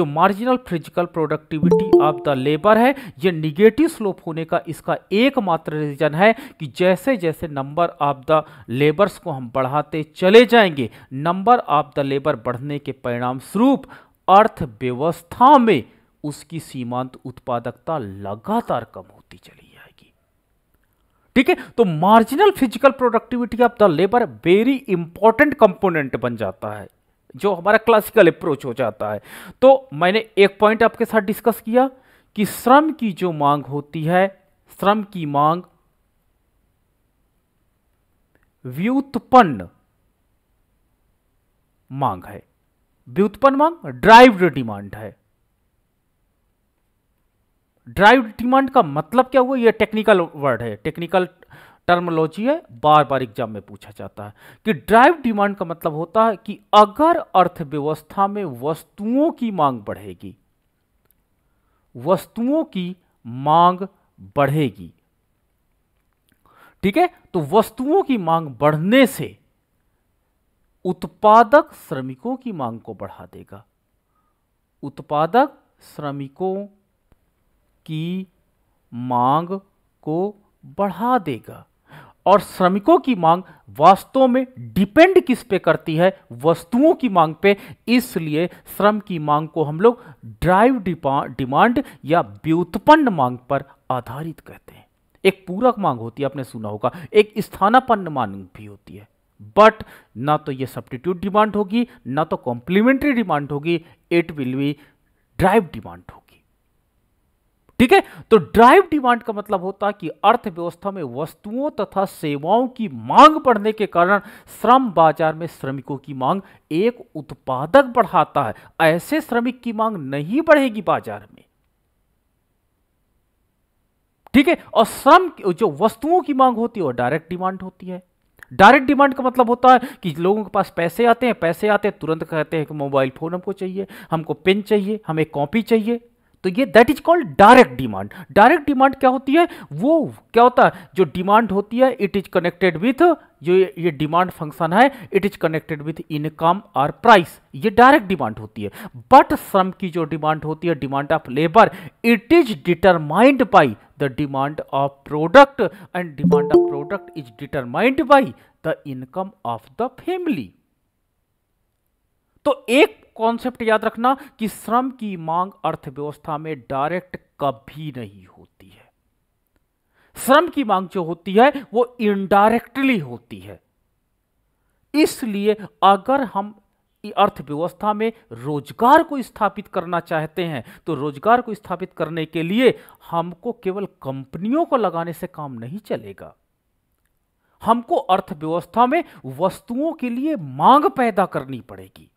जो marginal physical productivity of the labour है ये निगेटिव स्लोप होने का इसका एकमात्र रीजन है कि जैसे जैसे नंबर ऑफ द लेबर्स को हम बढ़ाते चले जाएंगे नंबर ऑफ द लेबर बढ़ने के परिणाम स्वरूप अर्थव्यवस्था में उसकी सीमांत उत्पादकता लगातार कम होती चली जाएगी ठीक है तो marginal physical productivity of the labour very important component बन जाता है जो हमारा क्लासिकल अप्रोच हो जाता है तो मैंने एक पॉइंट आपके साथ डिस्कस किया कि श्रम की जो मांग होती है श्रम की मांग व्युत्पन्न मांग है व्युत्पन्न मांग ड्राइव्ड डिमांड है ड्राइव डिमांड का मतलब क्या हुआ यह टेक्निकल वर्ड है टेक्निकल टर्मोलॉजी है बार बार एग्जाम में पूछा जाता है कि ड्राइव डिमांड का मतलब होता है कि अगर अर्थव्यवस्था में वस्तुओं की मांग बढ़ेगी वस्तुओं की मांग बढ़ेगी ठीक है तो वस्तुओं की मांग बढ़ने से उत्पादक श्रमिकों की मांग को बढ़ा देगा उत्पादक श्रमिकों की मांग को बढ़ा देगा और श्रमिकों की मांग वास्तव में डिपेंड किस पे करती है वस्तुओं की मांग पे इसलिए श्रम की मांग को हम लोग ड्राइव डिमांड या व्युत्पन्न मांग पर आधारित कहते हैं एक पूरक मांग होती है आपने सुना होगा एक स्थानापन्न मांग भी होती है बट ना तो ये सब्टीट्यूट डिमांड होगी ना तो कॉम्प्लीमेंट्री डिमांड होगी it will be derived demand होगी ठीक है तो ड्राइव डिमांड का मतलब होता है कि अर्थव्यवस्था में वस्तुओं तथा सेवाओं की मांग बढ़ने के कारण श्रम बाजार में श्रमिकों की मांग एक उत्पादक बढ़ाता है ऐसे श्रमिक की मांग नहीं बढ़ेगी बाजार में ठीक है और श्रम जो वस्तुओं की मांग होती है वह डायरेक्ट डिमांड होती है डायरेक्ट डिमांड का मतलब होता है कि लोगों के पास पैसे आते हैं पैसे आते हैं तुरंत कहते हैं कि मोबाइल फोन हमको चाहिए हमको पेन चाहिए हमें कॉपी चाहिए तो ये that is called direct demand direct demand क्या होती है वो क्या होता है जो डिमांड होती है इट इज कनेक्टेड विथ जो ये डिमांड फंक्शन है it is connected with income और प्राइस ये डायरेक्ट डिमांड होती है बट श्रम की जो डिमांड होती है demand of labour it is determined by the demand of product and demand of product is determined by the income of the family तो एक कॉन्सेप्ट याद रखना कि श्रम की मांग अर्थव्यवस्था में डायरेक्ट कभी नहीं होती है श्रम की मांग जो होती है वो इनडायरेक्टली होती है इसलिए अगर हम अर्थव्यवस्था में रोजगार को स्थापित करना चाहते हैं तो रोजगार को स्थापित करने के लिए हमको केवल कंपनियों को लगाने से काम नहीं चलेगा हमको अर्थव्यवस्था में वस्तुओं के लिए मांग पैदा करनी पड़ेगी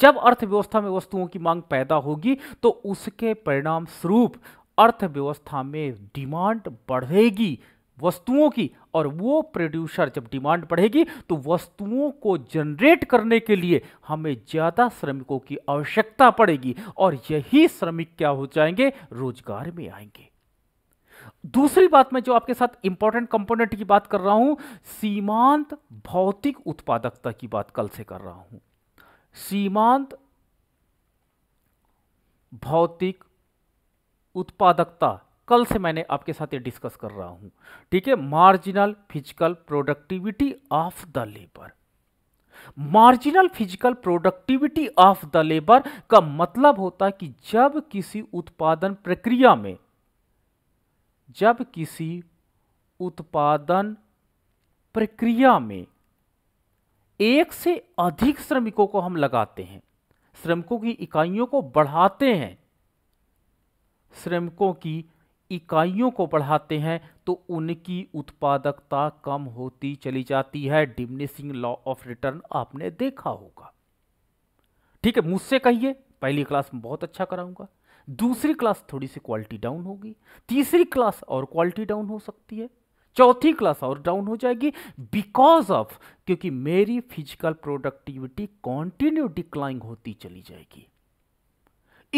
जब अर्थव्यवस्था में वस्तुओं की मांग पैदा होगी तो उसके परिणाम स्वरूप अर्थव्यवस्था में डिमांड बढ़ेगी वस्तुओं की और वो प्रोड्यूसर जब डिमांड बढ़ेगी तो वस्तुओं को जनरेट करने के लिए हमें ज़्यादा श्रमिकों की आवश्यकता पड़ेगी और यही श्रमिक क्या हो जाएंगे रोजगार में आएंगे दूसरी बात मैं जो आपके साथ इंपॉर्टेंट कंपोनेंट की बात कर रहा हूं सीमांत भौतिक उत्पादकता की बात कल से कर रहा हूं सीमांत भौतिक उत्पादकता कल से मैंने आपके साथ ये डिस्कस कर रहा हूं ठीक है marginal physical productivity of the labour marginal physical productivity of the labour का मतलब होता है कि जब किसी उत्पादन प्रक्रिया में जब किसी उत्पादन प्रक्रिया में एक से अधिक श्रमिकों को हम लगाते हैं श्रमिकों की इकाइयों को बढ़ाते हैं श्रमिकों की इकाइयों को बढ़ाते हैं तो उनकी उत्पादकता कम होती चली जाती है डिमिनिशिंग लॉ ऑफ रिटर्न आपने देखा होगा ठीक है मुझसे कहिए पहली क्लास में बहुत अच्छा कराऊंगा दूसरी क्लास थोड़ी सी क्वालिटी डाउन होगी तीसरी क्लास और क्वालिटी डाउन हो सकती है चौथी क्लास और डाउन हो जाएगी बिकॉज ऑफ क्योंकि मेरी फिजिकल प्रोडक्टिविटी कॉन्टिन्यू डिक्लाइन होती चली जाएगी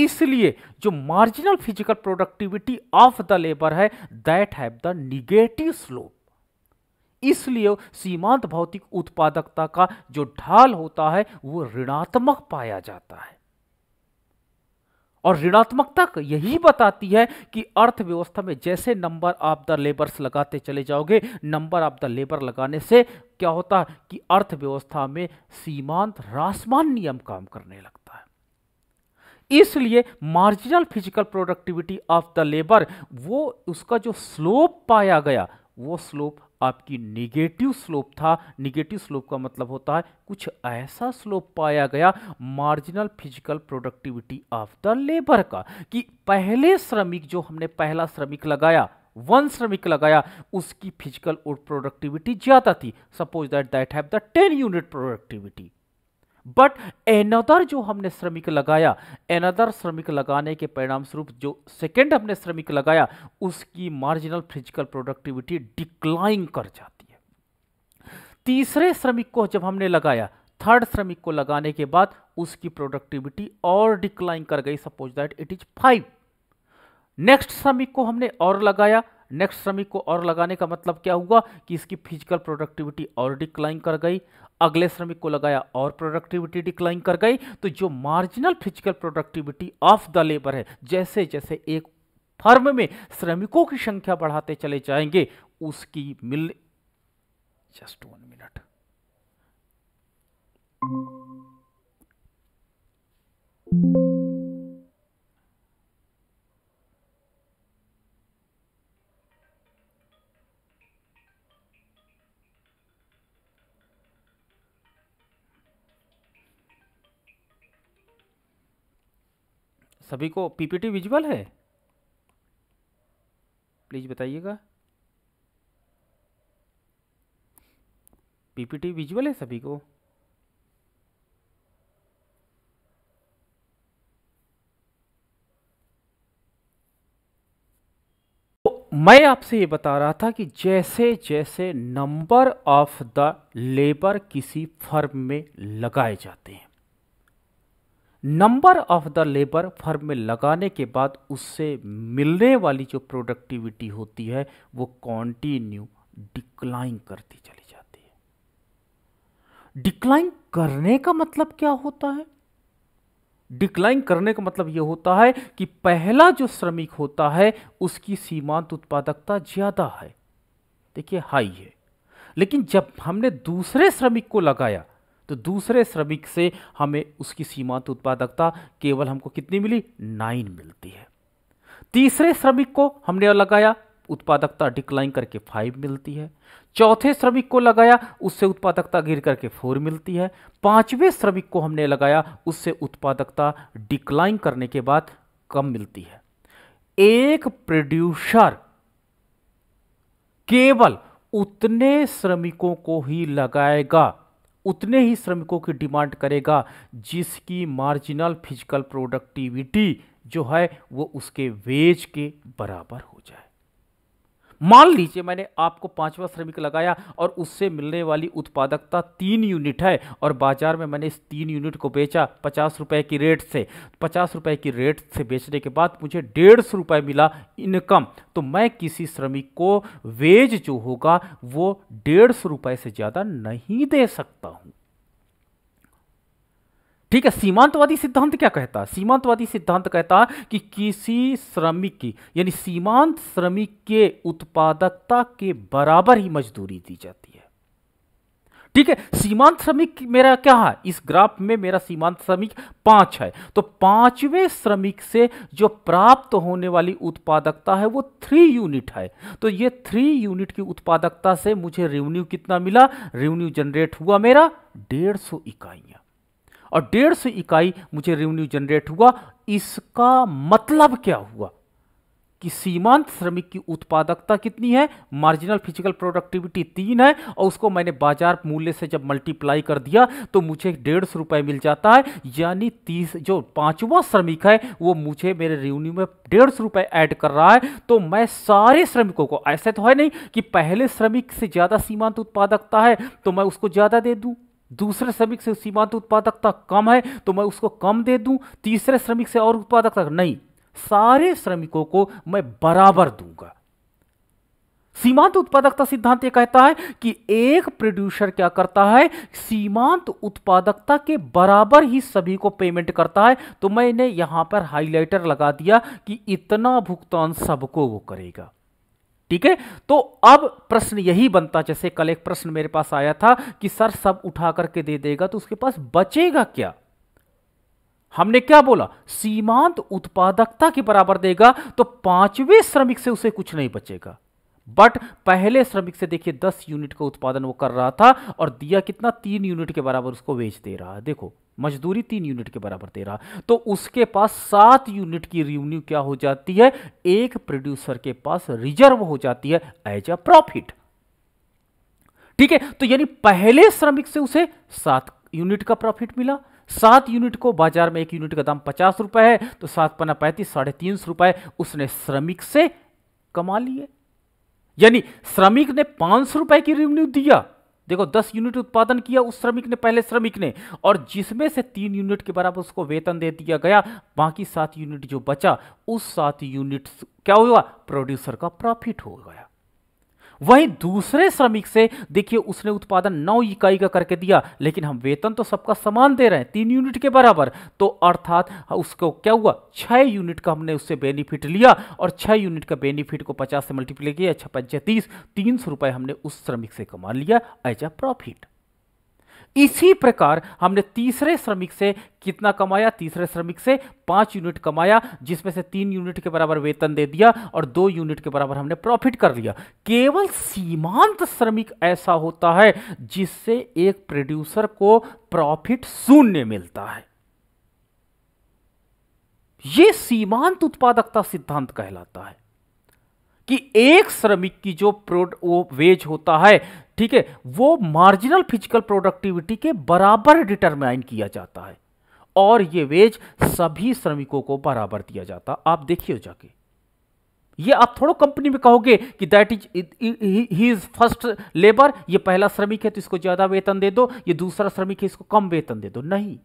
इसलिए जो marginal physical productivity of the labour है that have the negative slope इसलिए सीमांत भौतिक उत्पादकता का जो ढाल होता है वो ऋणात्मक पाया जाता है और ऋणात्मकता यही बताती है कि अर्थव्यवस्था में जैसे नंबर ऑफ द लेबर्स लगाते चले जाओगे नंबर ऑफ द लेबर लगाने से क्या होता है कि अर्थव्यवस्था में सीमांत रासमान नियम काम करने लगता है इसलिए marginal physical productivity of the labour वो उसका जो स्लोप पाया गया वो स्लोप आपकी निगेटिव स्लोप था निगेटिव स्लोप का मतलब होता है कुछ ऐसा स्लोप पाया गया marginal physical productivity of the labour का कि पहले श्रमिक जो हमने पहला श्रमिक लगाया वन श्रमिक लगाया उसकी फिजिकल और प्रोडक्टिविटी ज़्यादा थी suppose that that have the ten unit productivity but another जो हमने श्रमिक लगाया एनदर श्रमिक लगाने के परिणाम स्वरूप जो सेकेंड हमने श्रमिक लगाया उसकी मार्जिनल फिजिकल प्रोडक्टिविटी डिक्लाइन कर जाती है तीसरे श्रमिक को जब हमने लगाया थर्ड श्रमिक को लगाने के बाद उसकी प्रोडक्टिविटी और डिक्लाइन कर गई suppose that it is five next श्रमिक को हमने और लगाया नेक्स्ट श्रमिक को और लगाने का मतलब क्या हुआ कि इसकी फिजिकल प्रोडक्टिविटी और डिक्लाइन कर गई अगले श्रमिक को लगाया और प्रोडक्टिविटी डिक्लाइन कर गई तो जो marginal physical productivity of the labour है जैसे जैसे एक फर्म में श्रमिकों की संख्या बढ़ाते चले जाएंगे उसकी मिल just one minute thank you सभी को पीपीटी विजुअल है प्लीज़ बताइएगा पीपीटी विजुअल है सभी को तो मैं आपसे ये बता रहा था कि जैसे जैसे नंबर ऑफ द लेबर किसी फर्म में लगाए जाते हैं number of the labour firm में लगाने के बाद उससे मिलने वाली जो प्रोडक्टिविटी होती है वो कॉन्टिन्यू डिक्लाइन करती चली जाती है डिक्लाइन करने का मतलब क्या होता है डिक्लाइन करने का मतलब यह होता है कि पहला जो श्रमिक होता है उसकी सीमांत उत्पादकता ज़्यादा है देखिए हाई है लेकिन जब हमने दूसरे श्रमिक को लगाया तो दूसरे श्रमिक से हमें उसकी सीमांत उत्पादकता केवल हमको कितनी मिली नाइन मिलती है तीसरे श्रमिक को हमने लगाया उत्पादकता डिक्लाइन करके फाइव मिलती है चौथे श्रमिक को लगाया उससे उत्पादकता गिर करके फोर मिलती है पांचवें श्रमिक को हमने लगाया उससे उत्पादकता डिक्लाइन करने के बाद कम मिलती है एक प्रोड्यूसर केवल उतने श्रमिकों को ही लगाएगा उतने ही श्रमिकों की डिमांड करेगा जिसकी मार्जिनल फिजिकल प्रोडक्टिविटी जो है वो उसके वेज के बराबर हो जाए मान लीजिए मैंने आपको पांचवा श्रमिक लगाया और उससे मिलने वाली उत्पादकता तीन यूनिट है और बाजार में मैंने इस तीन यूनिट को बेचा पचास रुपये की रेट से पचास रुपये की रेट से बेचने के बाद मुझे डेढ़ सौ रुपये मिला इनकम तो मैं किसी श्रमिक को वेज जो होगा वो डेढ़ सौ रुपये से ज़्यादा नहीं दे सकता हूँ ठीक है सीमांतवादी सिद्धांत क्या कहता है सीमांतवादी सिद्धांत कहता है कि किसी श्रमिक की यानी सीमांत श्रमिक के उत्पादकता के बराबर ही मजदूरी दी जाती है ठीक है सीमांत श्रमिक मेरा क्या है इस ग्राफ में मेरा सीमांत श्रमिक पांच है तो पांचवें श्रमिक से जो प्राप्त होने वाली उत्पादकता है वो थ्री यूनिट है तो ये थ्री यूनिट की उत्पादकता से मुझे रेवेन्यू कितना मिला रेवेन्यू जनरेट हुआ मेरा डेढ़ सौ इकाइयां और डेढ़ सौ इकाई मुझे रेवेन्यू जनरेट हुआ इसका मतलब क्या हुआ कि सीमांत श्रमिक की उत्पादकता कितनी है मार्जिनल फिजिकल प्रोडक्टिविटी तीन है और उसको मैंने बाजार मूल्य से जब मल्टीप्लाई कर दिया तो मुझे डेढ़ सौ रुपये मिल जाता है यानी तीस जो पांचवा श्रमिक है वो मुझे मेरे रेवेन्यू में डेढ़ सौ रुपये ऐड कर रहा है तो मैं सारे श्रमिकों को ऐसे तो है नहीं कि पहले श्रमिक से ज़्यादा सीमांत उत्पादकता है तो मैं उसको ज़्यादा दे दूँ दूसरे श्रमिक से सीमांत उत्पादकता कम है तो मैं उसको कम दे दूं तीसरे श्रमिक से और उत्पादकता नहीं सारे श्रमिकों को मैं बराबर दूंगा सीमांत उत्पादकता सिद्धांत यह कहता है कि एक प्रोड्यूसर क्या करता है सीमांत उत्पादकता के बराबर ही सभी को पेमेंट करता है तो मैंने यहां पर हाईलाइटर लगा दिया कि इतना भुगतान सबको वो करेगा ठीक है तो अब प्रश्न यही बनता जैसे कल एक प्रश्न मेरे पास आया था कि सर सब उठा करके दे देगा तो उसके पास बचेगा क्या हमने क्या बोला सीमांत उत्पादकता के बराबर देगा तो पांचवें श्रमिक से उसे कुछ नहीं बचेगा बट पहले श्रमिक से देखिए दस यूनिट का उत्पादन वो कर रहा था और दिया कितना तीन यूनिट के बराबर उसको वेच दे रहा है देखो मजदूरी तीन यूनिट के बराबर दे रहा तो उसके पास सात यूनिट की रिवेन्यू क्या हो जाती है एक प्रोड्यूसर के पास रिजर्व हो जाती है एज अ प्रॉफिट ठीक है तो यानी पहले श्रमिक से उसे सात यूनिट का प्रॉफिट मिला सात यूनिट को बाजार में एक यूनिट का दाम पचास रुपए है तो सात पना पैंतीस साढ़े तीन सौ रुपए उसने श्रमिक से कमा लिए यानी श्रमिक ने पांच सौ रुपए की रेवेन्यू दिया देखो दस यूनिट उत्पादन किया उस श्रमिक ने पहले श्रमिक ने और जिसमें से तीन यूनिट के बराबर उसको वेतन दे दिया गया बाकी सात यूनिट जो बचा उस सात यूनिट क्या हुआ प्रोड्यूसर का प्रॉफिट हो गया वहीं दूसरे श्रमिक से देखिए उसने उत्पादन नौ इकाई का करके दिया लेकिन हम वेतन तो सबका समान दे रहे हैं तीन यूनिट के बराबर तो अर्थात हाँ, उसको क्या हुआ छः यूनिट का हमने उससे बेनिफिट लिया और छह यूनिट का बेनिफिट को पचास से मल्टीप्लाई किया छप्पन तीस तीन सौ रुपए हमने उस श्रमिक से कमा लिया एज अ प्रॉफिट इसी प्रकार हमने तीसरे श्रमिक से कितना कमाया तीसरे श्रमिक से पांच यूनिट कमाया जिसमें से तीन यूनिट के बराबर वेतन दे दिया और दो यूनिट के बराबर हमने प्रॉफिट कर लिया केवल सीमांत श्रमिक ऐसा होता है जिससे एक प्रोड्यूसर को प्रॉफिट शून्य मिलता है यह सीमांत उत्पादकता सिद्धांत कहलाता है कि एक श्रमिक की जो प्रोड वो वेज होता है ठीक है वो मार्जिनल फिजिकल प्रोडक्टिविटी के बराबर डिटरमाइन किया जाता है और ये वेज सभी श्रमिकों को बराबर दिया जाता आप देखिए जाके ये आप थोड़ा कंपनी में कहोगे कि that is he is first labour ये पहला श्रमिक है तो इसको ज्यादा वेतन दे दो ये दूसरा श्रमिक है इसको कम वेतन दे दो नहीं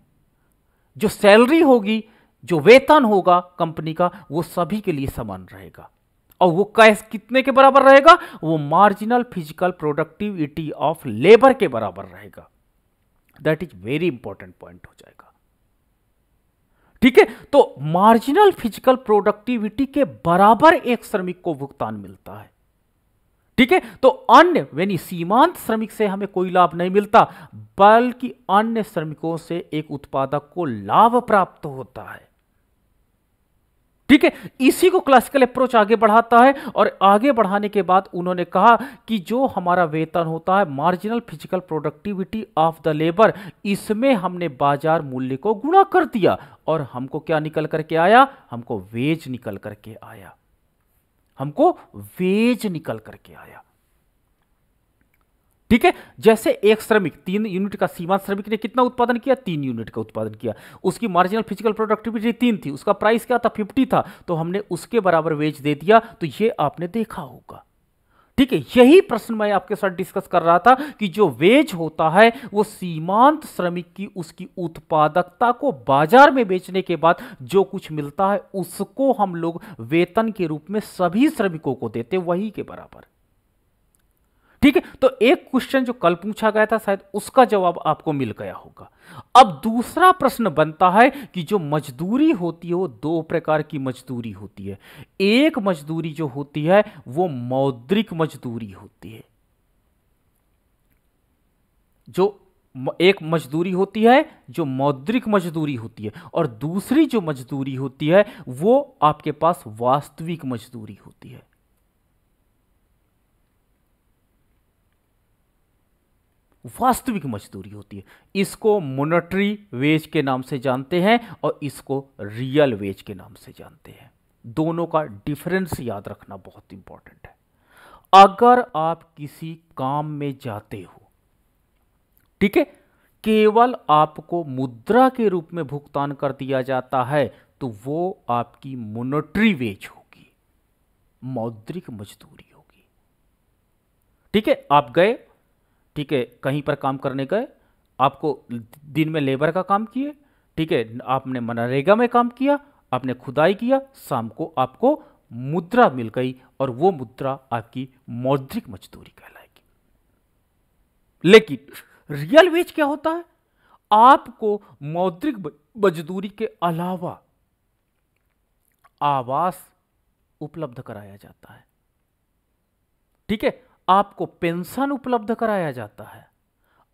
जो सैलरी होगी जो वेतन होगा कंपनी का वो सभी के लिए समान रहेगा और वो कैश कितने के बराबर रहेगा वो marginal physical productivity of labour के बराबर रहेगा that is very important point हो जाएगा ठीक है तो मार्जिनल फिजिकल प्रोडक्टिविटी के बराबर एक श्रमिक को भुगतान मिलता है ठीक है तो अन्य यानी सीमांत श्रमिक से हमें कोई लाभ नहीं मिलता बल्कि अन्य श्रमिकों से एक उत्पादक को लाभ प्राप्त होता है ठीक है इसी को क्लासिकल अप्रोच आगे बढ़ाता है और आगे बढ़ाने के बाद उन्होंने कहा कि जो हमारा वेतन होता है marginal physical productivity of the labour इसमें हमने बाजार मूल्य को गुणा कर दिया और हमको क्या निकल करके आया हमको वेज निकल करके आया हमको वेज निकल करके आया ठीक है जैसे एक श्रमिक तीन यूनिट का सीमांत श्रमिक ने कितना उत्पादन किया तीन यूनिट का उत्पादन किया उसकी मार्जिनल फिजिकल प्रोडक्टिविटी तीन थी उसका प्राइस क्या था फिफ्टी था तो हमने उसके बराबर वेज दे दिया तो ये आपने देखा होगा ठीक है यही प्रश्न मैं आपके साथ डिस्कस कर रहा था कि जो वेज होता है वो सीमांत श्रमिक की उसकी उत्पादकता को बाजार में बेचने के बाद जो कुछ मिलता है उसको हम लोग वेतन के रूप में सभी श्रमिकों को देते वही के बराबर ठीक है तो एक क्वेश्चन जो कल पूछा गया था शायद उसका जवाब आपको मिल गया होगा अब दूसरा प्रश्न बनता है कि जो मजदूरी होती है वो दो प्रकार की मजदूरी होती है एक मजदूरी जो होती है वो मौद्रिक मजदूरी होती है जो एक मजदूरी होती है जो मौद्रिक मजदूरी होती है और दूसरी जो मजदूरी होती है वो आपके पास वास्तविक मजदूरी होती है वास्तविक मजदूरी होती है इसको मोनेटरी वेज के नाम से जानते हैं और इसको रियल वेज के नाम से जानते हैं दोनों का डिफरेंस याद रखना बहुत इंपॉर्टेंट है अगर आप किसी काम में जाते हो ठीक है केवल आपको मुद्रा के रूप में भुगतान कर दिया जाता है तो वो आपकी मोनेटरी वेज होगी मौद्रिक मजदूरी होगी ठीक है आप गए ठीक है कहीं पर काम करने गए आपको दिन में लेबर का काम किए ठीक है आपने मनरेगा में काम किया आपने खुदाई किया शाम को आपको मुद्रा मिल गई और वो मुद्रा आपकी मौद्रिक मजदूरी कहलाएगी लेकिन रियल वेज क्या होता है आपको मौद्रिक मजदूरी के अलावा आवास उपलब्ध कराया जाता है ठीक है आपको पेंशन उपलब्ध कराया जाता है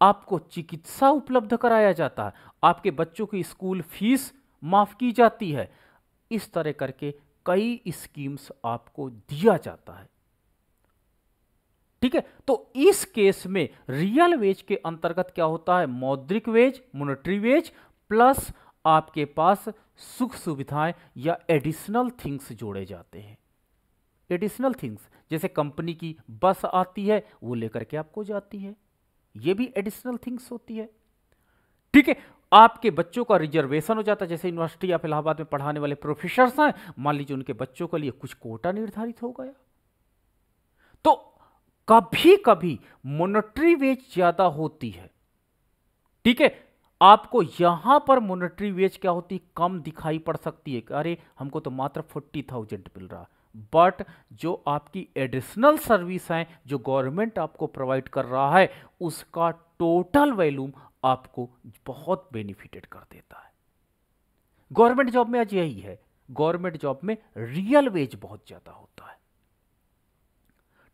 आपको चिकित्सा उपलब्ध कराया जाता है आपके बच्चों की स्कूल फीस माफ़ की जाती है इस तरह करके कई स्कीम्स आपको दिया जाता है ठीक है तो इस केस में रियल वेज के अंतर्गत क्या होता है मौद्रिक वेज मोनिट्री वेज प्लस आपके पास सुख सुविधाएं या एडिशनल थिंग्स जोड़े जाते हैं एडिशनल थिंग्स जैसे कंपनी की बस आती है वो लेकर के आपको जाती है ये भी एडिशनल थिंग्स होती है ठीक है आपके बच्चों का रिजर्वेशन हो जाता है जैसे यूनिवर्सिटी या इलाहाबाद में पढ़ाने वाले प्रोफेसर हैं मान लीजिए उनके बच्चों के लिए कुछ कोटा निर्धारित हो गया तो कभी कभी मोनिट्री वेज ज्यादा होती है ठीक है आपको यहां पर मोनिट्री वेज क्या होती कम दिखाई पड़ सकती है अरे हमको तो मात्र फोर्टी थाउजेंड मिल रहा है बट जो आपकी एडिशनल सर्विस है जो गवर्नमेंट आपको प्रोवाइड कर रहा है उसका टोटल वैल्यूम आपको बहुत बेनिफिटेड कर देता है गवर्नमेंट जॉब में आज यही है गवर्नमेंट जॉब में रियल वेज बहुत ज़्यादा होता है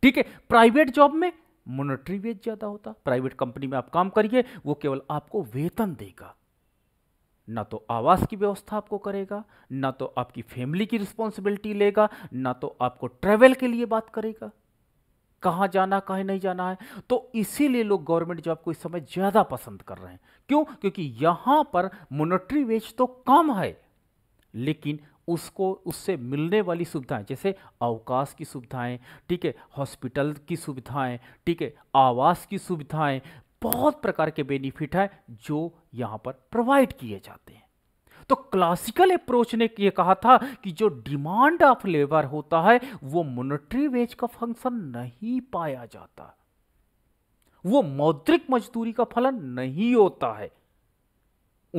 ठीक है प्राइवेट जॉब में मोनिट्री वेज ज़्यादा होता प्राइवेट कंपनी में आप काम करिए वो केवल आपको वेतन देगा ना तो आवास की व्यवस्था आपको करेगा ना तो आपकी फैमिली की रिस्पॉन्सिबिलिटी लेगा ना तो आपको ट्रेवल के लिए बात करेगा कहाँ जाना कहाँ नहीं जाना है तो इसीलिए लोग गवर्नमेंट जॉब को इस समय ज़्यादा पसंद कर रहे हैं क्यों क्योंकि यहाँ पर मोनिट्री वेज तो कम है लेकिन उसको उससे मिलने वाली सुविधाएं जैसे अवकाश की सुविधाएं ठीक है हॉस्पिटल की सुविधाएं ठीक है आवास की सुविधाएं बहुत प्रकार के बेनिफिट है जो यहां पर प्रोवाइड किए जाते हैं तो क्लासिकल अप्रोच ने यह कहा था कि जो डिमांड ऑफ लेबर होता है वो मोनिट्री वेज का फंक्शन नहीं पाया जाता वो मौद्रिक मजदूरी का फलन नहीं होता है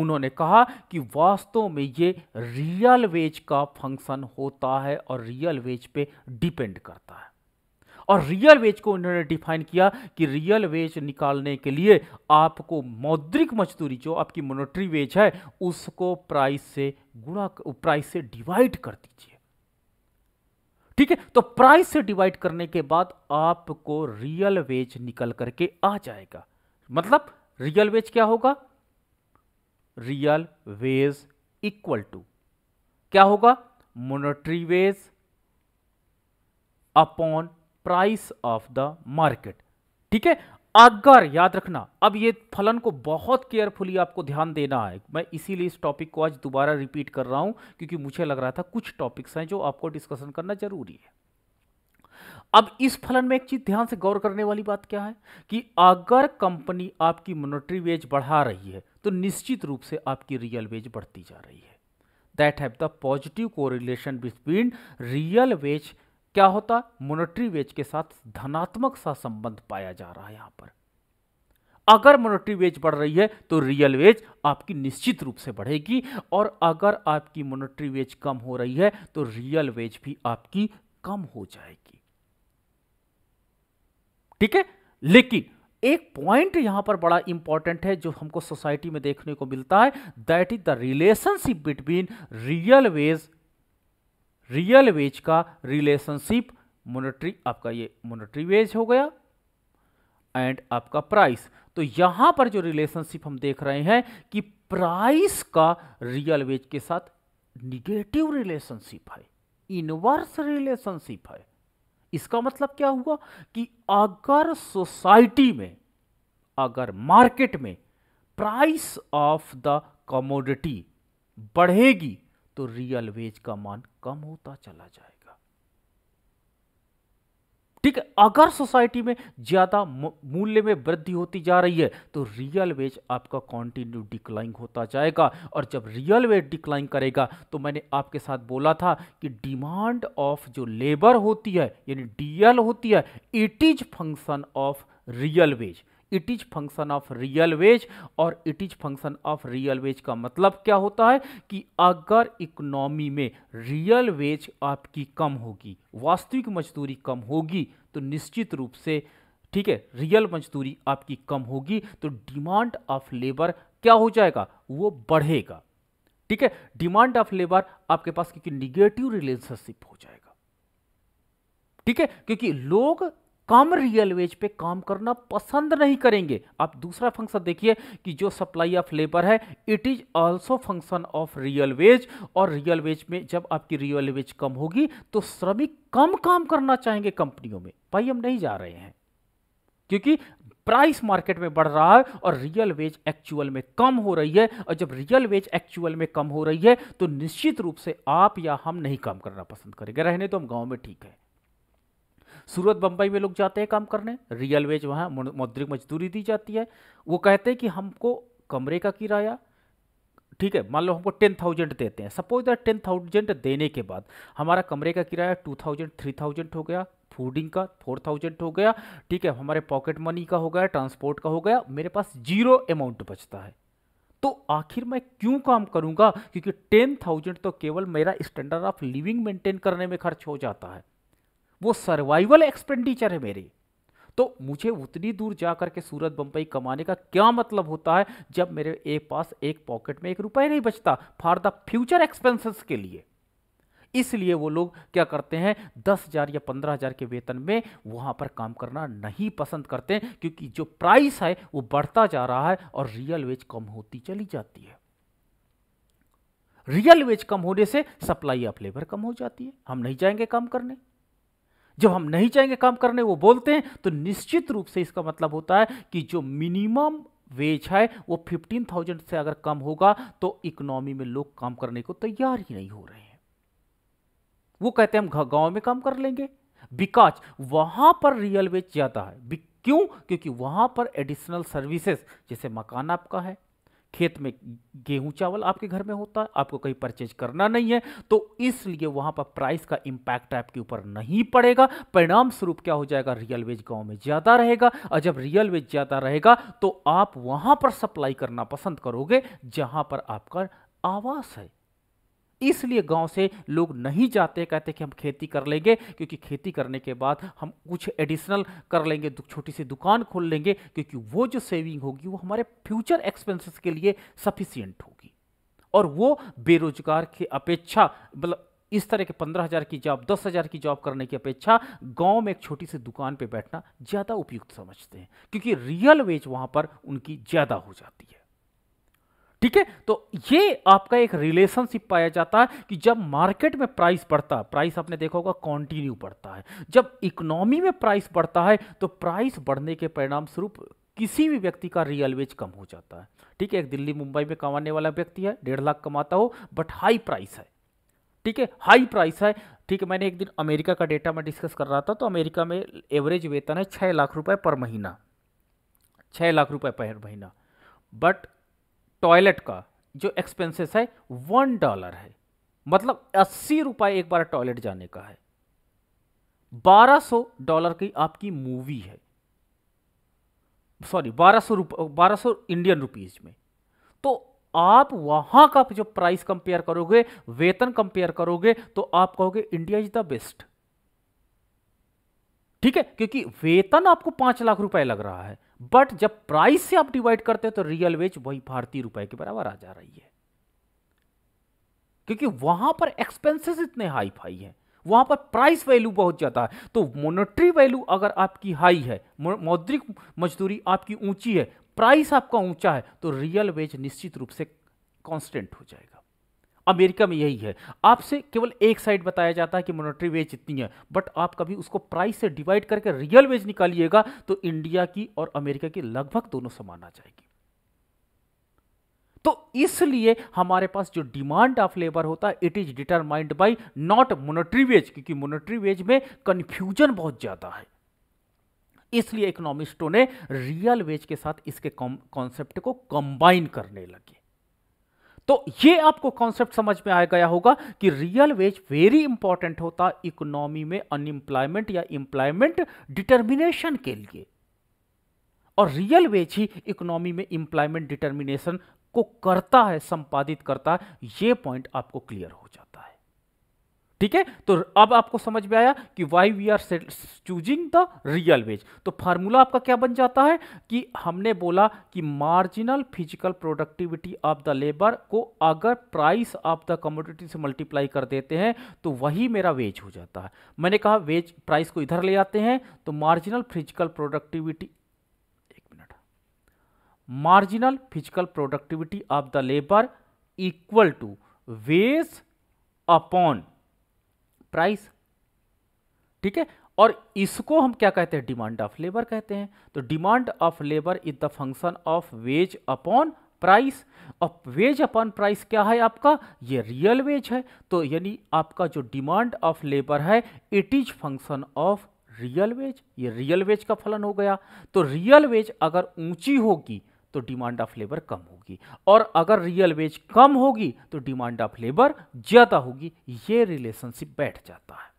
उन्होंने कहा कि वास्तव में ये रियल वेज का फंक्शन होता है और रियल वेज पे डिपेंड करता है और रियल वेज को उन्होंने डिफाइन किया कि रियल वेज निकालने के लिए आपको मौद्रिक मजदूरी जो आपकी मोनिट्री वेज है उसको प्राइस से गुणा प्राइस से डिवाइड कर दीजिए ठीक है तो प्राइस से डिवाइड करने के बाद आपको रियल वेज निकल करके आ जाएगा मतलब रियल वेज क्या होगा रियल वेज इक्वल टू क्या होगा monetary wage upon price of the market ठीक है अगर याद रखना अब ये फलन को बहुत केयरफुली आपको ध्यान देना है मैं इसीलिए इस टॉपिक को आज दोबारा रिपीट कर रहा हूं क्योंकि मुझे लग रहा था कुछ टॉपिक्स हैं जो आपको डिस्कशन करना जरूरी है अब इस फलन में एक चीज ध्यान से गौर करने वाली बात क्या है कि अगर कंपनी आपकी मोनिट्री वेज बढ़ा रही है तो निश्चित रूप से आपकी रियल वेज बढ़ती जा रही है that have the positive correlation between real wage क्या होता मोनेटरी वेज के साथ धनात्मक सा संबंध पाया जा रहा है यहां पर अगर मोनेटरी वेज बढ़ रही है तो रियल वेज आपकी निश्चित रूप से बढ़ेगी और अगर आपकी मोनेटरी वेज कम हो रही है तो रियल वेज भी आपकी कम हो जाएगी ठीक है लेकिन एक पॉइंट यहां पर बड़ा इंपॉर्टेंट है जो हमको सोसाइटी में देखने को मिलता है that is the relationship between real wage real wage का रिलेशनशिप मोनिट्री आपका ये मोनिट्री वेज हो गया एंड आपका प्राइस तो यहां पर जो रिलेशनशिप हम देख रहे हैं कि प्राइस का रियल वेज के साथ निगेटिव रिलेशनशिप है इनवर्स रिलेशनशिप है इसका मतलब क्या हुआ कि अगर सोसाइटी में अगर मार्केट में प्राइस ऑफ द कमोडिटी बढ़ेगी तो रियल वेज का मान कम होता चला जाएगा ठीक है अगर सोसाइटी में ज्यादा मूल्य में वृद्धि होती जा रही है तो रियल वेज आपका कॉन्टिन्यू डिक्लाइन होता जाएगा और जब रियल वेज डिक्लाइन करेगा तो मैंने आपके साथ बोला था कि डिमांड ऑफ जो लेबर होती है यानी डीएल होती है it is function of real wage it is function of real wage और it is function of real wage का मतलब क्या होता है कि अगर इकोनॉमी में रियल वेज आपकी कम होगी वास्तविक मजदूरी कम होगी तो निश्चित रूप से ठीक है रियल मजदूरी आपकी कम होगी तो डिमांड ऑफ लेबर क्या हो जाएगा वो बढ़ेगा ठीक है डिमांड ऑफ लेबर आपके पास क्योंकि निगेटिव रिलेशनशिप हो जाएगा ठीक है क्योंकि लोग कम रियल वेज पे काम करना पसंद नहीं करेंगे आप दूसरा फंक्शन देखिए कि जो सप्लाई ऑफ लेबर है it is also function of real wage और रियल वेज में जब आपकी रियल वेज कम होगी तो श्रमिक कम काम करना चाहेंगे कंपनियों में भाई हम नहीं जा रहे हैं क्योंकि प्राइस मार्केट में बढ़ रहा है और रियल वेज एक्चुअल में कम हो रही है और जब रियल वेज एक्चुअल में कम हो रही है तो निश्चित रूप से आप या हम नहीं काम करना पसंद करेंगे रहने तो हम गांव में ठीक है सूरत बम्बई में लोग जाते हैं काम करने रियल वेज वहाँ मौद्रिक मजदूरी दी जाती है वो कहते हैं कि हमको कमरे का किराया ठीक है मान लो हमको टेन थाउजेंड देते हैं सपोज दैट टेन थाउजेंड देने के बाद हमारा कमरे का किराया टू थाउजेंड थ्री थाउजेंड हो गया फूडिंग का फोर थाउजेंड हो गया ठीक है हमारे पॉकेट मनी का हो गया ट्रांसपोर्ट का हो गया मेरे पास जीरो अमाउंट बचता है तो आखिर मैं क्यों काम करूंगा क्योंकि टेन थाउजेंड तो केवल मेरा स्टैंडर्ड ऑफ लिविंग मेंटेन करने में खर्च हो जाता है वो सर्वाइवल एक्सपेंडिचर है मेरी तो मुझे उतनी दूर जा करके सूरत बंबई कमाने का क्या मतलब होता है जब मेरे एक पास एक पॉकेट में एक रुपये नहीं बचता फॉर द फ्यूचर एक्सपेंसेस के लिए इसलिए वो लोग क्या करते हैं दस हज़ार या पंद्रह हज़ार के वेतन में वहां पर काम करना नहीं पसंद करते क्योंकि जो प्राइस है वो बढ़ता जा रहा है और रियल वेज कम होती चली जाती है रियल वेज कम होने से सप्लाई ऑफ लेबर कम हो जाती है हम नहीं जाएंगे काम करने जब हम नहीं चाहेंगे काम करने वो बोलते हैं तो निश्चित रूप से इसका मतलब होता है कि जो मिनिमम वेज है वो फिफ्टीन थाउजेंड से अगर कम होगा तो इकोनॉमी में लोग काम करने को तैयार ही नहीं हो रहे हैं वो कहते हैं हम गांव में काम कर लेंगे बिकॉज वहां पर रियल वेज ज़्यादा है क्यों क्योंकि वहां पर एडिशनल सर्विसेज जैसे मकान आपका है खेत में गेहूं चावल आपके घर में होता है आपको कहीं परचेज करना नहीं है तो इसलिए वहां पर प्राइस का इंपैक्ट आपके ऊपर नहीं पड़ेगा परिणाम स्वरूप क्या हो जाएगा रियल वेज गांव में ज़्यादा रहेगा और जब रियल वेज ज़्यादा रहेगा तो आप वहां पर सप्लाई करना पसंद करोगे जहां पर आपका आवास है इसलिए गांव से लोग नहीं जाते कहते कि हम खेती कर लेंगे क्योंकि खेती करने के बाद हम कुछ एडिशनल कर लेंगे छोटी सी दुकान खोल लेंगे क्योंकि वो जो सेविंग होगी वो हमारे फ्यूचर एक्सपेंसेस के लिए सफिशियंट होगी और वो बेरोजगार की अपेक्षा मतलब इस तरह के पंद्रह हज़ार की जॉब दस हज़ार की जॉब करने की अपेक्षा गांव में एक छोटी सी दुकान पे बैठना ज़्यादा उपयुक्त समझते हैं क्योंकि रियल वेज वहाँ पर उनकी ज़्यादा हो जाती है ठीक है तो ये आपका एक रिलेशनशिप पाया जाता है कि जब मार्केट में प्राइस बढ़ता है प्राइस आपने देखा होगा कॉन्टिन्यू बढ़ता है जब इकोनॉमी में प्राइस बढ़ता है तो प्राइस बढ़ने के परिणाम स्वरूप किसी भी व्यक्ति का रियल वेज कम हो जाता है ठीक है एक दिल्ली मुंबई में कमाने वाला व्यक्ति है डेढ़ लाख कमाता हो बट हाई प्राइस है ठीक है हाई प्राइस है ठीक है मैंने एक दिन अमेरिका का डेटा मैं डिस्कस कर रहा था तो अमेरिका में एवरेज वेतन है छः लाख रुपए पर महीना छः लाख रुपए पर महीना बट टॉयलेट का जो एक्सपेंसेस है वन डॉलर है मतलब अस्सी रुपये एक बार टॉयलेट जाने का है बारह सौ डॉलर की आपकी मूवी है सॉरी बारह सौ रुप बारह सौ इंडियन रुपीज में तो आप वहां का जो प्राइस कंपेयर करोगे वेतन कंपेयर करोगे तो आप कहोगे इंडिया इज द बेस्ट ठीक है क्योंकि वेतन आपको पांच लाख रुपए लग रहा है बट जब प्राइस से आप डिवाइड करते हैं तो रियल वेज वही भारतीय रुपए के बराबर आ जा रही है क्योंकि वहां पर एक्सपेंसेस इतने हाई फाई है वहां पर प्राइस वैल्यू बहुत ज्यादा है तो मोनेटरी वैल्यू अगर आपकी हाई है मौद्रिक मजदूरी आपकी ऊंची है प्राइस आपका ऊंचा है तो रियल वेज निश्चित रूप से कॉन्स्टेंट हो जाएगा अमेरिका में यही है आपसे केवल एक साइड बताया जाता है कि मोनेटरी वेज इतनी है बट आप कभी उसको प्राइस से डिवाइड करके रियल वेज निकालिएगा तो इंडिया की और अमेरिका की लगभग दोनों समान आ जाएगी तो इसलिए हमारे पास जो डिमांड ऑफ लेबर होता है it is determined by not monetary wage क्योंकि मोनेटरी वेज में कंफ्यूजन बहुत ज़्यादा है इसलिए इकोनॉमिस्टों ने रियल वेज के साथ इसके कॉन्सेप्ट को कंबाइन करने लगे तो ये आपको कॉन्सेप्ट समझ में आ गया होगा कि रियल वेज वेरी इंपॉर्टेंट होता इकोनॉमी में अनएम्प्लॉयमेंट या इंप्लायमेंट डिटर्मिनेशन के लिए और रियल वेज ही इकोनॉमी में इंप्लायमेंट डिटर्मिनेशन को करता है संपादित करता है यह पॉइंट आपको क्लियर हो जाए ठीक है तो अब आपको समझ में आया कि why we are choosing the real wage तो फार्मूला आपका क्या बन जाता है कि हमने बोला कि marginal physical productivity of the labour को अगर प्राइस ऑफ द कमोडिटी से मल्टीप्लाई कर देते हैं तो वही मेरा वेज हो जाता है मैंने कहा वेज प्राइस को इधर ले आते हैं तो मार्जिनल फिजिकल प्रोडक्टिविटी एक minute marginal physical productivity of the labour equal to wage upon price ठीक है और इसको हम क्या कहते हैं डिमांड ऑफ लेबर कहते हैं तो demand of labour is the function of wage upon price अब वेज अपॉन प्राइस क्या है आपका ये रियल वेज है तो यानी आपका जो डिमांड ऑफ लेबर है it is function of real wage ये रियल वेज का फलन हो गया तो रियल वेज अगर ऊंची होगी तो डिमांड ऑफ लेबर कम होगी और अगर रियल वेज कम होगी तो डिमांड ऑफ लेबर ज़्यादा होगी ये रिलेशनशिप बैठ जाता है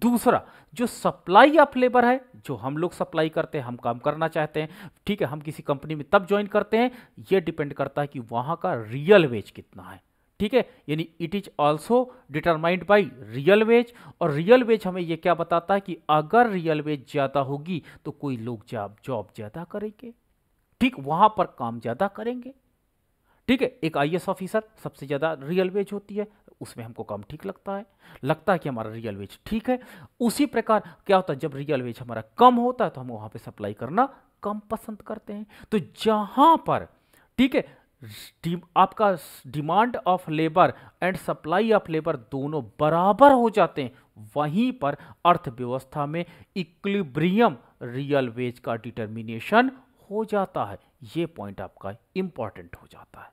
दूसरा जो सप्लाई ऑफ लेबर है जो हम लोग सप्लाई करते हैं हम काम करना चाहते हैं ठीक है हम किसी कंपनी में तब ज्वाइन करते हैं ये डिपेंड करता है कि वहां का रियल वेज कितना है ठीक है यानी it is also determined by real wage और रियल वेज हमें यह क्या बताता है कि अगर रियल वेज ज़्यादा होगी तो कोई लोग जॉब ज़्यादा करेंगे ठीक वहां पर काम ज़्यादा करेंगे ठीक है एक आई ऑफिसर सबसे ज़्यादा रियल वेज होती है उसमें हमको काम ठीक लगता है लगता है कि हमारा रियल वेज ठीक है उसी प्रकार क्या होता है जब रियल वेज हमारा कम होता है तो हम वहाँ पे सप्लाई करना कम पसंद करते हैं तो जहाँ पर ठीक है आपका demand of labour and supply of labour दोनों बराबर हो जाते हैं वहीं पर अर्थव्यवस्था में इक्लिब्रियम रियल वेज का डिटर्मिनेशन हो जाता है ये पॉइंट आपका इंपॉर्टेंट हो जाता है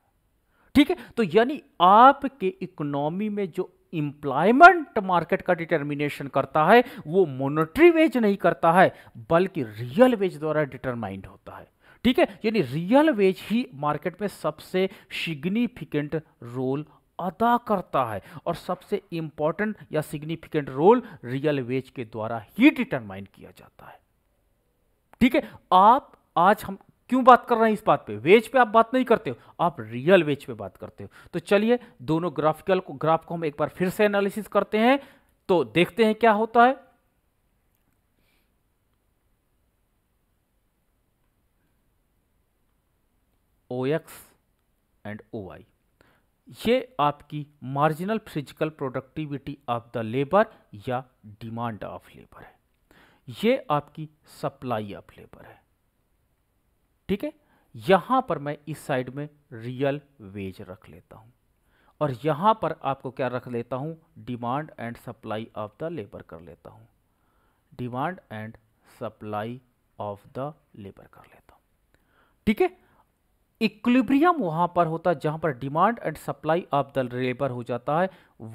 ठीक है तो यानी आपके इकोनॉमी में जो इंप्लायमेंट मार्केट का डिटरमिनेशन करता है वो मोनोटरी वेज नहीं करता है बल्कि रियल वेज द्वारा डिटरमाइंड होता है ठीक है यानी रियल वेज ही मार्केट में सबसे सिग्निफिकेंट रोल अदा करता है और सबसे इंपॉर्टेंट या सिग्निफिकेंट रोल रियल वेज के द्वारा ही डिटरमाइन किया जाता है ठीक है आप आज हम क्यों बात कर रहे हैं इस बात पे वेज पे आप बात नहीं करते हो आप रियल वेज पे बात करते हो तो चलिए दोनों ग्राफिकल को ग्राफ को हम एक बार फिर से एनालिसिस करते हैं तो देखते हैं क्या होता है ओ एक्स एंड ओ आई ये आपकी marginal physical productivity of the labour या डिमांड ऑफ लेबर है ये आपकी सप्लाई ऑफ लेबर है ठीक है यहां पर मैं इस साइड में रियल वेज रख लेता हूं और यहां पर आपको क्या रख लेता हूं demand and supply of the labour कर लेता हूं demand and supply of the labour कर लेता हूं ठीक है इक्विब्रियम वहां पर होता है जहां पर demand and supply of the labour हो जाता है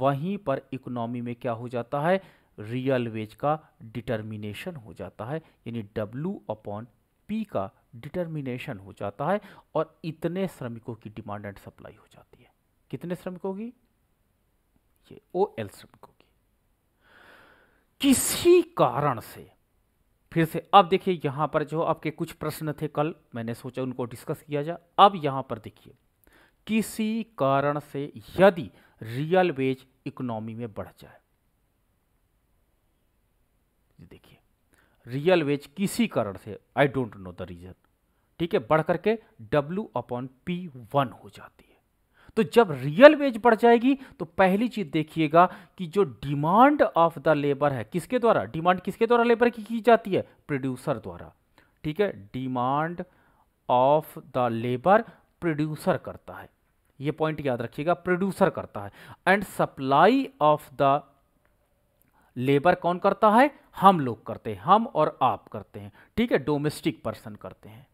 वहीं पर इकोनॉमी में क्या हो जाता है रियल वेज का डिटर्मिनेशन हो जाता है यानी डब्ल्यू अपॉन पी का डिटर्मिनेशन हो जाता है और इतने श्रमिकों की डिमांड एंड सप्लाई हो जाती है कितने श्रमिकों की ये ओ एल श्रमिकों की किसी कारण से फिर से अब देखिए यहां पर जो आपके कुछ प्रश्न थे कल मैंने सोचा उनको डिस्कस किया जाए अब यहां पर देखिए किसी कारण से यदि रियल वेज इकोनॉमी में बढ़ जाए देखिए रियल वेज किसी कारण से I don't know the reason ठीक है बढ़ करके डब्ल्यू अपॉन पी वन हो जाती है तो जब रियल वेज बढ़ जाएगी तो पहली चीज देखिएगा कि जो डिमांड ऑफ द लेबर है किसके द्वारा डिमांड किसके द्वारा लेबर की की जाती है प्रोड्यूसर द्वारा ठीक है demand of the labour producer करता है ये पॉइंट याद रखिएगा प्रोड्यूसर करता है and supply of the labour कौन करता है हम लोग करते हैं हम और आप करते हैं ठीक है डोमेस्टिक पर्सन करते हैं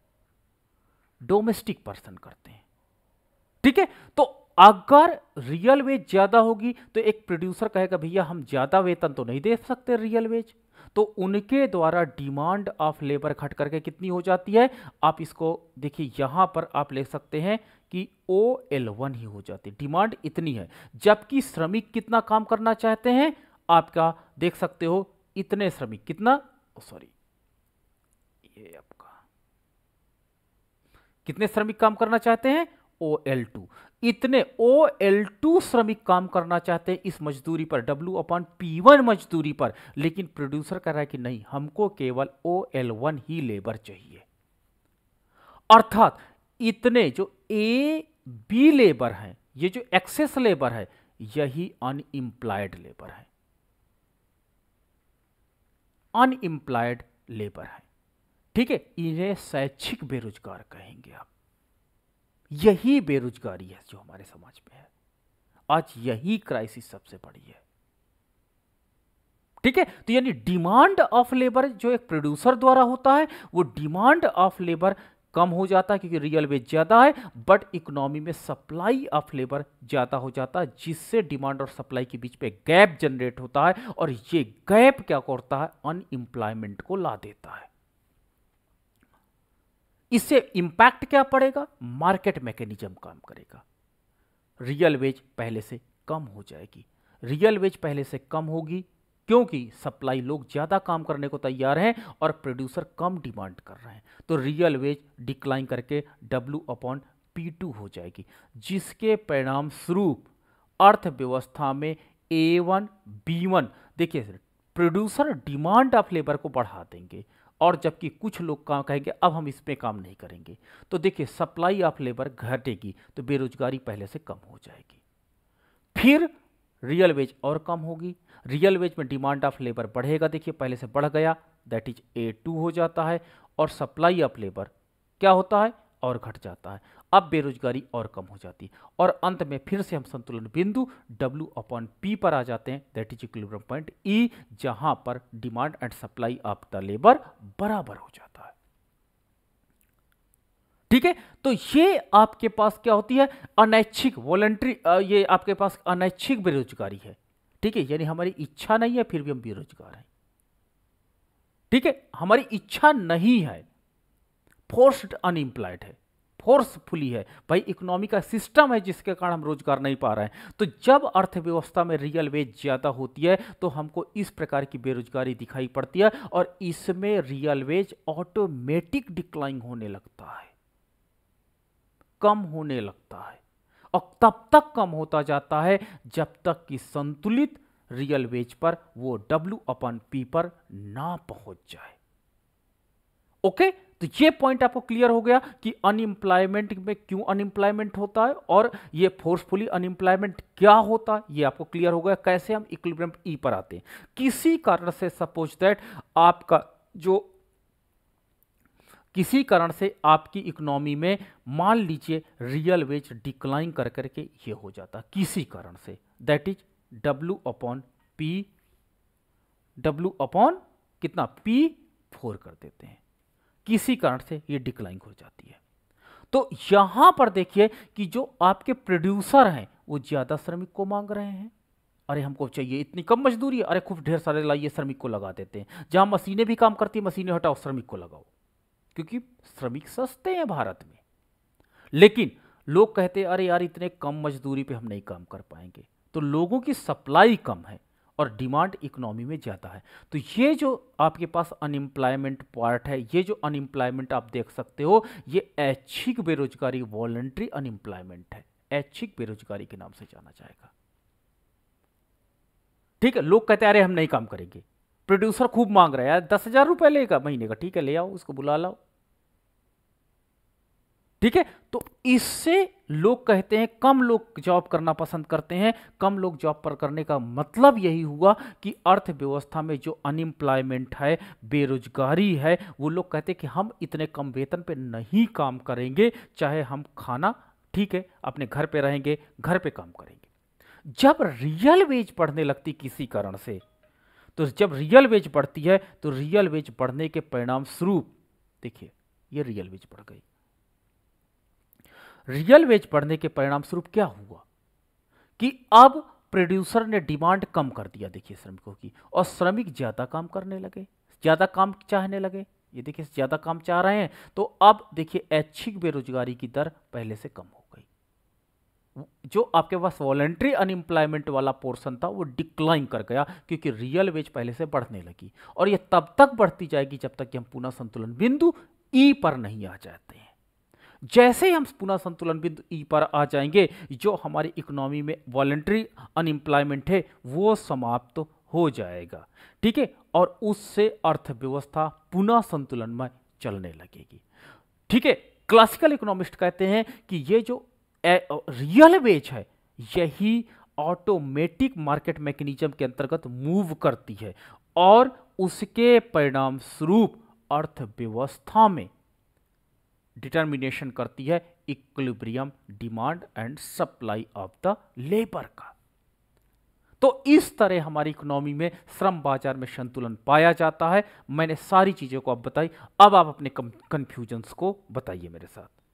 डोमेस्टिक पर्सन करते हैं ठीक है तो अगर रियल वेज ज्यादा होगी तो एक प्रोड्यूसर कहेगा भैया हम ज्यादा वेतन तो नहीं दे सकते रियल वेज तो उनके द्वारा डिमांड ऑफ लेबर घट करके कितनी हो जाती है आप इसको देखिए यहां पर आप ले सकते हैं कि ओ एल वन ही हो जाती है डिमांड इतनी है जबकि श्रमिक कितना काम करना चाहते हैं आपका देख सकते हो इतने श्रमिक कितना सॉरी ये आपका कितने श्रमिक काम करना चाहते हैं ओ एल टू इतने ओ एल टू श्रमिक काम करना चाहते हैं इस मजदूरी पर डब्ल्यू अपॉन पी वन मजदूरी पर लेकिन प्रोड्यूसर कह रहा है कि नहीं हमको केवल ओ एल वन ही लेबर चाहिए अर्थात इतने जो ए बी लेबर हैं ये जो एक्सेस लेबर है यही अनएम्प्लॉयड लेबर है अनएम्प्लॉयड लेबर है ठीक है इन्हें शैक्षिक बेरोजगार कहेंगे आप यही बेरोजगारी है जो हमारे समाज में है आज यही क्राइसिस सबसे बड़ी है ठीक है तो यानी डिमांड ऑफ लेबर जो एक प्रोड्यूसर द्वारा होता है वो डिमांड ऑफ लेबर कम हो जाता है क्योंकि रियल वेज ज़्यादा है बट इकोनॉमी में सप्लाई ऑफ लेबर ज़्यादा हो जाता है जिससे डिमांड और सप्लाई के बीच पे गैप जनरेट होता है और ये गैप क्या करता है अनएम्प्लॉयमेंट को ला देता है इससे इंपैक्ट क्या पड़ेगा मार्केट मैकेनिज्म काम करेगा रियल वेज पहले से कम हो जाएगी रियल वेज पहले से कम होगी क्योंकि सप्लाई लोग ज़्यादा काम करने को तैयार हैं और प्रोड्यूसर कम डिमांड कर रहे हैं तो रियल वेज डिक्लाइन करके डब्ल्यू अपॉन पी टू हो जाएगी जिसके परिणाम स्वरूप अर्थव्यवस्था में ए वन बी वन देखिए प्रोड्यूसर डिमांड ऑफ लेबर को बढ़ा देंगे और जबकि कुछ लोग काम कहेंगे अब हम इसमें काम नहीं करेंगे तो देखिए सप्लाई ऑफ लेबर घटेगी तो बेरोजगारी पहले से कम हो जाएगी फिर रियल वेज और कम होगी रियल वेज में डिमांड ऑफ लेबर बढ़ेगा देखिए पहले से बढ़ गया दैट इज ए टू हो जाता है और सप्लाई ऑफ लेबर क्या होता है और घट जाता है अब बेरोजगारी और कम हो जाती है और अंत में फिर से हम संतुलन बिंदु डब्ल्यू अपॉन पी पर आ जाते हैं that is equilibrium point E जहां पर demand and supply of the labour बराबर हो जाता है ठीक है तो ये आपके पास क्या होती है अनैच्छिक वॉलेंट्री ये आपके पास अनैच्छिक बेरोजगारी है ठीक है यानी हमारी इच्छा नहीं है फिर भी हम बेरोजगार हैं ठीक है हमारी इच्छा नहीं है फोर्स्ड अनएम्प्लॉयड है फोर्सफुली है भाई इकोनॉमी का सिस्टम है जिसके कारण हम रोजगार नहीं पा रहे हैं तो जब अर्थव्यवस्था में रियल वेज ज़्यादा होती है तो हमको इस प्रकार की बेरोजगारी दिखाई पड़ती है और इसमें रियल वेज ऑटोमेटिक डिक्लाइन होने लगता है कम होने लगता है और तब तक कम होता जाता है जब तक कि संतुलित रियल वेज पर वो डब्ल्यू अपन पी पर ना पहुंच जाए ओके तो ये पॉइंट आपको क्लियर हो गया कि अनएम्प्लॉयमेंट में क्यों अनएम्प्लॉयमेंट होता है और ये फोर्सफुली अनएम्प्लॉयमेंट क्या होता है ये आपको क्लियर हो गया कैसे हम इक्विलिब्रियम ई e पर आते हैं किसी कारण से सपोज दैट आपका जो किसी कारण से आपकी इकोनॉमी में मान लीजिए रियल वेज डिक्लाइन कर करके ये हो जाता किसी कारण से that is W upon P W upon कितना पी फोर कर देते हैं किसी कारण से ये डिक्लाइन हो जाती है तो यहां पर देखिए कि जो आपके प्रोड्यूसर हैं वो ज़्यादा श्रमिक को मांग रहे हैं अरे हमको चाहिए इतनी कम मजदूरी अरे खूब ढेर सारे लाइए श्रमिक को लगा देते हैं जहां मशीनें भी काम करती है मशीनें हटाओ श्रमिक को लगाओ क्योंकि श्रमिक सस्ते हैं भारत में लेकिन लोग कहते हैं अरे यार इतने कम मजदूरी पे हम नहीं काम कर पाएंगे तो लोगों की सप्लाई कम है और डिमांड इकोनॉमी में ज़्यादा है तो ये जो आपके पास अनएम्प्लॉयमेंट पार्ट है ये जो अनएम्प्लॉयमेंट आप देख सकते हो ये ऐच्छिक बेरोजगारी वॉलेंट्री अनएम्प्लॉयमेंट है ऐच्छिक बेरोजगारी के नाम से जाना जाएगा ठीक है लोग कहते हैं अरे हम नहीं काम करेंगे प्रोड्यूसर खूब मांग रहा है यार दस हज़ार रुपये लेगा महीने का ठीक है ले आओ उसको बुला लाओ ठीक है तो इससे लोग कहते हैं कम लोग जॉब करना पसंद करते हैं कम लोग जॉब पर करने का मतलब यही हुआ कि अर्थव्यवस्था में जो अनएम्प्लॉयमेंट है बेरोजगारी है वो लोग कहते हैं कि हम इतने कम वेतन पे नहीं काम करेंगे चाहे हम खाना ठीक है अपने घर पे रहेंगे घर पे काम करेंगे जब रियल वेज बढ़ने लगती किसी कारण से तो जब रियल वेज बढ़ती है तो रियल वेज बढ़ने के परिणाम स्वरूप देखिए ये रियल वेज बढ़ गई रियल वेज बढ़ने के परिणाम स्वरूप क्या हुआ कि अब प्रोड्यूसर ने डिमांड कम कर दिया देखिए श्रमिकों की और श्रमिक ज़्यादा काम करने लगे ज़्यादा काम चाहने लगे ये देखिए ज़्यादा काम चाह रहे हैं तो अब देखिए ऐच्छिक बेरोजगारी की दर पहले से कम हो गई जो आपके पास वॉलेंट्री अनएम्प्लॉयमेंट वाला पोर्शन था वो डिक्लाइन कर गया क्योंकि रियल वेज पहले से बढ़ने लगी और ये तब तक बढ़ती जाएगी जब तक कि हम पुनः संतुलन बिंदु ई e पर नहीं आ जाते हैं जैसे ही हम पुनः संतुलन बिंदु ई e पर आ जाएंगे जो हमारी इकोनॉमी में वॉलेंट्री अनएम्प्लॉयमेंट है वो समाप्त तो हो जाएगा ठीक है और उससे अर्थव्यवस्था पुनः संतुलन में चलने लगेगी ठीक है क्लासिकल इकोनॉमिस्ट कहते हैं कि ये जो रियल वेज है यही ऑटोमेटिक मार्केट मैकेनिज्म के अंतर्गत मूव करती है और उसके परिणाम स्वरूप अर्थव्यवस्था में डिटर्मिनेशन करती है equilibrium demand and supply of the labour का तो इस तरह हमारी इकोनॉमी में श्रम बाजार में संतुलन पाया जाता है मैंने सारी चीज़ों को अब बताई अब आप अपने कंफ्यूजन्स को बताइए मेरे साथ